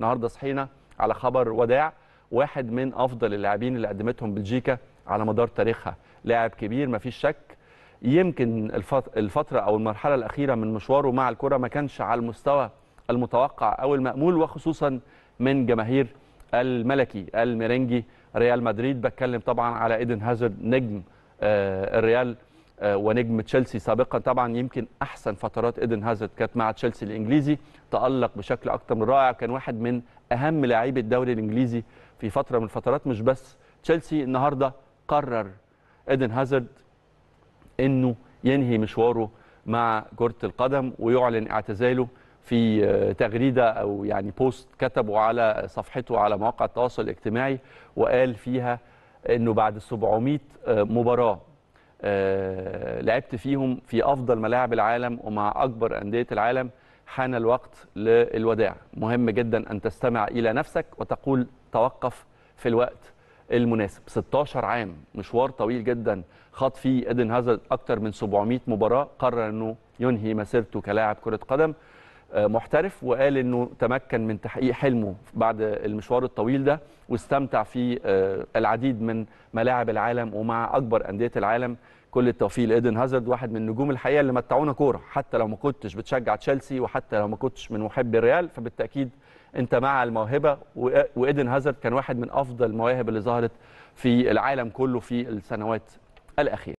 النهارده صحينا على خبر وداع واحد من افضل اللاعبين اللي قدمتهم بلجيكا على مدار تاريخها لاعب كبير مفيش شك يمكن الفتره او المرحله الاخيره من مشواره مع الكره ما كانش على المستوى المتوقع او المامول وخصوصا من جماهير الملكي الميرينجي ريال مدريد بتكلم طبعا على ايدن هازارد نجم آه، الريال آه، ونجم تشيلسي سابقا طبعا يمكن احسن فترات ايدن هازارد كانت مع تشيلسي الانجليزي تالق بشكل اكثر من رائع كان واحد من اهم لاعبي الدوري الانجليزي في فتره من الفترات مش بس تشيلسي النهارده قرر ايدن هازارد انه ينهي مشواره مع كره القدم ويعلن اعتزاله في آه، تغريده او يعني بوست كتبه على صفحته على مواقع التواصل الاجتماعي وقال فيها انه بعد 700 آه، مباراه آه، لعبت فيهم في افضل ملاعب العالم ومع اكبر انديه العالم حان الوقت للوداع مهم جدا ان تستمع الى نفسك وتقول توقف في الوقت المناسب 16 عام مشوار طويل جدا خاض فيه ايدن هازارد اكثر من 700 مباراه قرر انه ينهي مسيرته كلاعب كره قدم آه، محترف وقال انه تمكن من تحقيق حلمه بعد المشوار الطويل ده واستمتع في آه، العديد من ملاعب العالم ومع اكبر انديه العالم كل التوفيق لايدن هازارد واحد من نجوم الحقيقه اللي متعونا كوره حتى لو ما كنتش بتشجع تشيلسي وحتى لو ما كنتش من محبي الريال فبالتاكيد انت مع الموهبه وايدن هازارد كان واحد من افضل المواهب اللي ظهرت في العالم كله في السنوات الاخيره